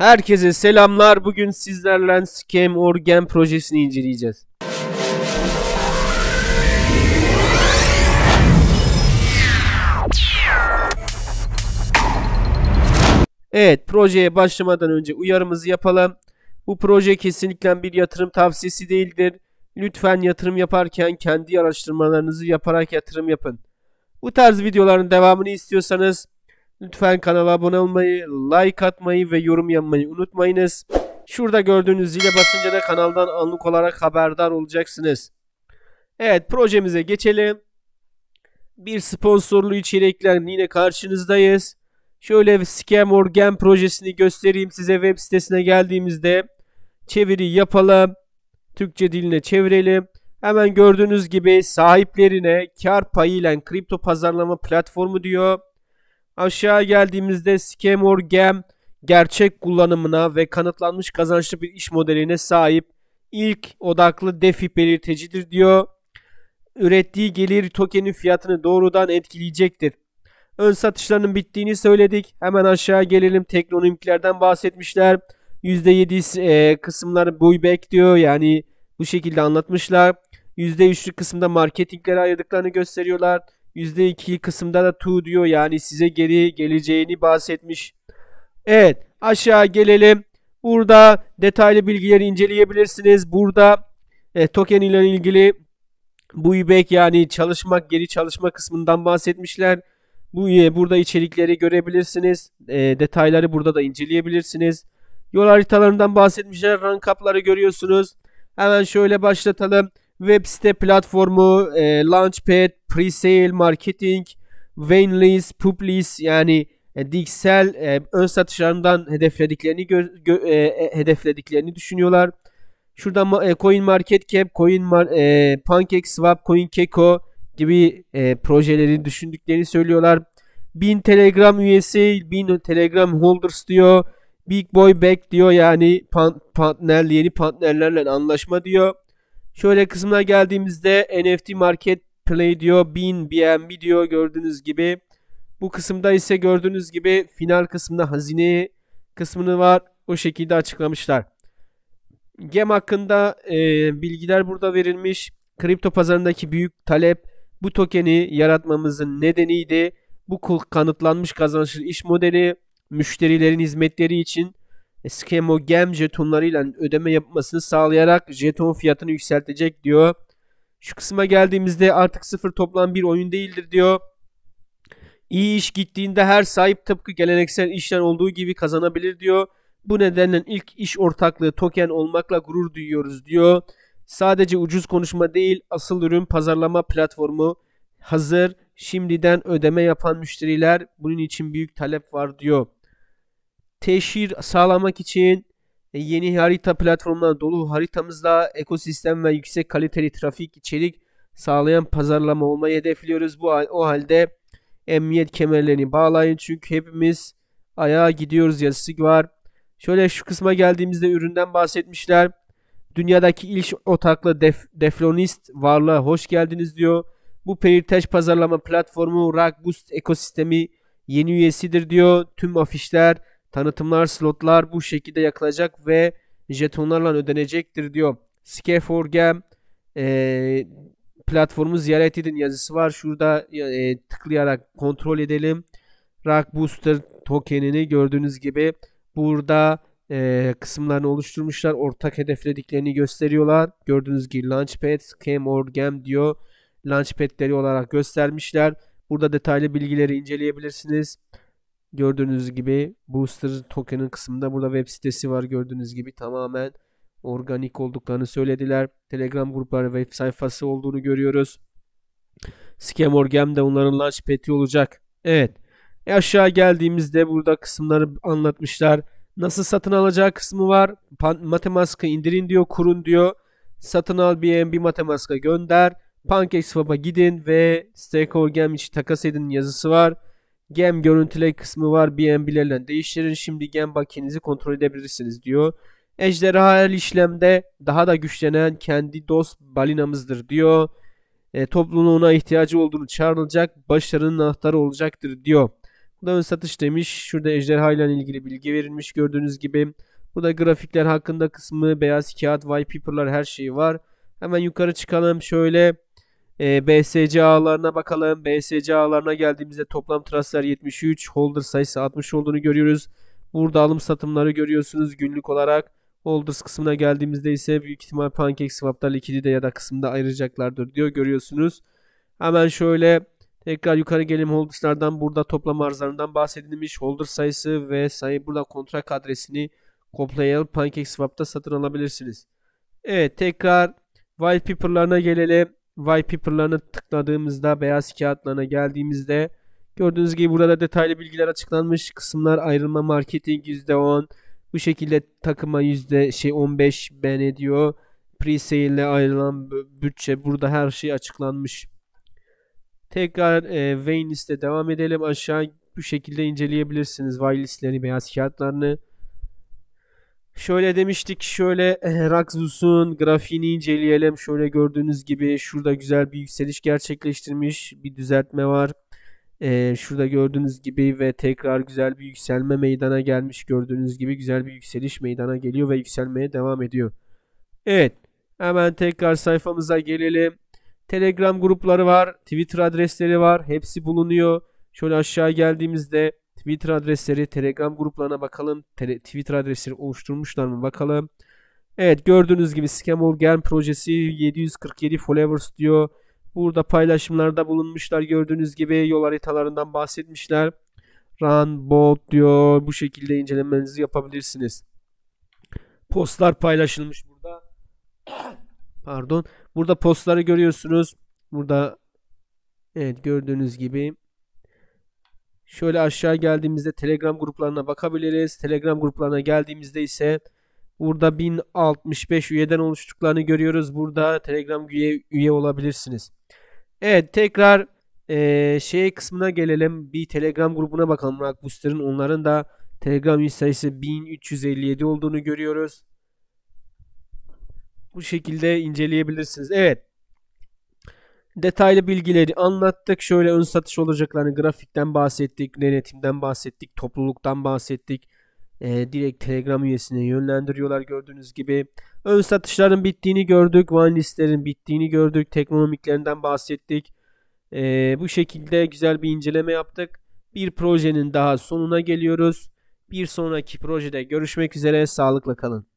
Herkese selamlar. Bugün sizlerle Scam Organ projesini inceleyeceğiz. Evet, projeye başlamadan önce uyarımızı yapalım. Bu proje kesinlikle bir yatırım tavsiyesi değildir. Lütfen yatırım yaparken kendi araştırmalarınızı yaparak yatırım yapın. Bu tarz videoların devamını istiyorsanız Lütfen kanala abone olmayı, like atmayı ve yorum yapmayı unutmayınız. Şurada gördüğünüz zile basınca da kanaldan anlık olarak haberdar olacaksınız. Evet projemize geçelim. Bir sponsorlu içerikler yine karşınızdayız. Şöyle Scam Organ projesini göstereyim size web sitesine geldiğimizde. Çeviri yapalım. Türkçe diline çevirelim. Hemen gördüğünüz gibi sahiplerine kar payı ile kripto pazarlama platformu diyor. Aşağı geldiğimizde Scam or gerçek kullanımına ve kanıtlanmış kazançlı bir iş modeline sahip ilk odaklı defi belirtecidir diyor. Ürettiği gelir tokenin fiyatını doğrudan etkileyecektir. Ön satışlarının bittiğini söyledik. Hemen aşağı gelelim. Teknonomiklerden bahsetmişler. %7 e, kısımları buyback diyor. Yani bu şekilde anlatmışlar. %3'lük kısımda marketinglere ayırdıklarını gösteriyorlar. %2 kısımda da to diyor yani size geri geleceğini bahsetmiş. Evet aşağı gelelim. Burada detaylı bilgileri inceleyebilirsiniz. Burada e, token ile ilgili bu ibek yani çalışmak geri çalışma kısmından bahsetmişler. Bu e, burada içerikleri görebilirsiniz. E, detayları burada da inceleyebilirsiniz. Yol haritalarından bahsetmişler. Rank up'ları görüyorsunuz. Hemen şöyle başlatalım web site platformu, e, Launchpad, Presale, Marketing, Vainlist, Publis yani e, Dixel e, ön satışlarından hedeflediklerini gö- gö- e, e hedeflediklerini düşünüyorlar. Şuradan e, Coin Market Cap, Coin Mar- e, PancakeSwap, keko gibi e, projeleri düşündüklerini söylüyorlar. Bin Telegram üyesi, bin Telegram holders diyor. Big Boy Back diyor yani pan- partner, yeni partnerlerle anlaşma diyor. Şöyle kısmına geldiğimizde NFT Market Play diyor, Bin, BNB diyor gördüğünüz gibi. Bu kısımda ise gördüğünüz gibi final kısmında hazine kısmını var. O şekilde açıklamışlar. Gem hakkında e, bilgiler burada verilmiş. Kripto pazarındaki büyük talep bu tokeni yaratmamızın nedeniydi. Bu kanıtlanmış kazançlı iş modeli müşterilerin hizmetleri için Skemo Skemogem jetonlarıyla ödeme yapmasını sağlayarak jeton fiyatını yükseltecek diyor. Şu kısma geldiğimizde artık sıfır toplam bir oyun değildir diyor. İyi iş gittiğinde her sahip tıpkı geleneksel işler olduğu gibi kazanabilir diyor. Bu nedenle ilk iş ortaklığı token olmakla gurur duyuyoruz diyor. Sadece ucuz konuşma değil asıl ürün pazarlama platformu hazır. Şimdiden ödeme yapan müşteriler bunun için büyük talep var diyor teşhir sağlamak için e, yeni harita platformları dolu haritamızda ekosistem ve yüksek kaliteli trafik içerik sağlayan pazarlama olmayı hedefliyoruz. Bu o halde emniyet kemerlerini bağlayın çünkü hepimiz ayağa gidiyoruz yazısı var. Şöyle şu kısma geldiğimizde üründen bahsetmişler. Dünyadaki ilk otaklı def, deflonist varlığa hoş geldiniz diyor. Bu Peyirteş pazarlama platformu Rock ekosistemi yeni üyesidir diyor. Tüm afişler Tanıtımlar, slotlar bu şekilde yakılacak ve jetonlarla ödenecektir diyor. Scaforgem e, platformu ziyaret edin yazısı var. Şurada e, tıklayarak kontrol edelim. Rock Booster tokenini gördüğünüz gibi burada e, kısımlarını oluşturmuşlar. Ortak hedeflediklerini gösteriyorlar. Gördüğünüz gibi Launchpad, Scam Orgam diyor. Launchpad'leri olarak göstermişler. Burada detaylı bilgileri inceleyebilirsiniz. Gördüğünüz gibi Booster token'ın kısmında burada web sitesi var. Gördüğünüz gibi tamamen organik olduklarını söylediler. Telegram grupları web sayfası olduğunu görüyoruz. Scam Orgem de onların launchpad'i olacak. Evet. E aşağı geldiğimizde burada kısımları anlatmışlar. Nasıl satın alacağı kısmı var. Matemask'ı indirin diyor, kurun diyor. Satın al BNB Matemask'a gönder. PancakeSwap'a gidin ve Stake Stakeorgem için takas edin yazısı var. Gem görüntüle kısmı var. BMB'lerle değiştirin. Şimdi gem bakiyenizi kontrol edebilirsiniz diyor. Ejderha her işlemde daha da güçlenen kendi dost balinamızdır diyor. E, topluluğuna ihtiyacı olduğunu çağrılacak. Başarının anahtarı olacaktır diyor. Bu da ön satış demiş. Şurada ejderha ile ilgili bilgi verilmiş gördüğünüz gibi. Bu da grafikler hakkında kısmı. Beyaz kağıt, white wallpaper'lar her şeyi var. Hemen yukarı çıkalım. Şöyle e, ee, BSC ağlarına bakalım. BSC ağlarına geldiğimizde toplam transfer 73, holder sayısı 60 olduğunu görüyoruz. Burada alım satımları görüyorsunuz günlük olarak. Holders kısmına geldiğimizde ise büyük ihtimal pancake PancakeSwap'ta likidite ya da kısımda ayıracaklardır diyor görüyorsunuz. Hemen şöyle tekrar yukarı gelelim holderslardan burada toplam arzlarından bahsedilmiş holder sayısı ve sayı burada kontrak adresini pancake swap'ta satın alabilirsiniz. Evet tekrar white paper'larına gelelim wallpaper'larına tıkladığımızda beyaz kağıtlarına geldiğimizde gördüğünüz gibi burada detaylı bilgiler açıklanmış. Kısımlar ayrılma marketing %10 bu şekilde takıma yüzde şey 15 ben ediyor. Pre-sale ile ayrılan bütçe burada her şey açıklanmış. Tekrar e, Wayne liste devam edelim. Aşağı bu şekilde inceleyebilirsiniz. Why listlerini, beyaz kağıtlarını. Şöyle demiştik şöyle eh, Raksus'un grafiğini inceleyelim. Şöyle gördüğünüz gibi şurada güzel bir yükseliş gerçekleştirmiş. Bir düzeltme var. Ee, şurada gördüğünüz gibi ve tekrar güzel bir yükselme meydana gelmiş. Gördüğünüz gibi güzel bir yükseliş meydana geliyor ve yükselmeye devam ediyor. Evet hemen tekrar sayfamıza gelelim. Telegram grupları var. Twitter adresleri var. Hepsi bulunuyor. Şöyle aşağı geldiğimizde Twitter adresleri, Telegram gruplarına bakalım. Tele, Twitter adresleri oluşturmuşlar mı bakalım. Evet gördüğünüz gibi Scamol Gen projesi 747 followers diyor. Burada paylaşımlarda bulunmuşlar gördüğünüz gibi yol haritalarından bahsetmişler. Run, bot diyor. Bu şekilde incelemenizi yapabilirsiniz. Postlar paylaşılmış burada. Pardon. Burada postları görüyorsunuz. Burada evet gördüğünüz gibi Şöyle aşağı geldiğimizde Telegram gruplarına bakabiliriz. Telegram gruplarına geldiğimizde ise burada 1065 üyeden oluştuklarını görüyoruz. Burada Telegram üye, üye olabilirsiniz. Evet tekrar ee, şey kısmına gelelim. Bir Telegram grubuna bakalım. Rock onların da Telegram üye sayısı 1357 olduğunu görüyoruz. Bu şekilde inceleyebilirsiniz. Evet detaylı bilgileri anlattık. Şöyle ön satış olacaklarını hani grafikten bahsettik, yönetimden bahsettik, topluluktan bahsettik. Ee, direkt Telegram üyesine yönlendiriyorlar gördüğünüz gibi. Ön satışların bittiğini gördük. Wine listlerin bittiğini gördük. Teknomiklerinden bahsettik. Ee, bu şekilde güzel bir inceleme yaptık. Bir projenin daha sonuna geliyoruz. Bir sonraki projede görüşmek üzere. Sağlıkla kalın.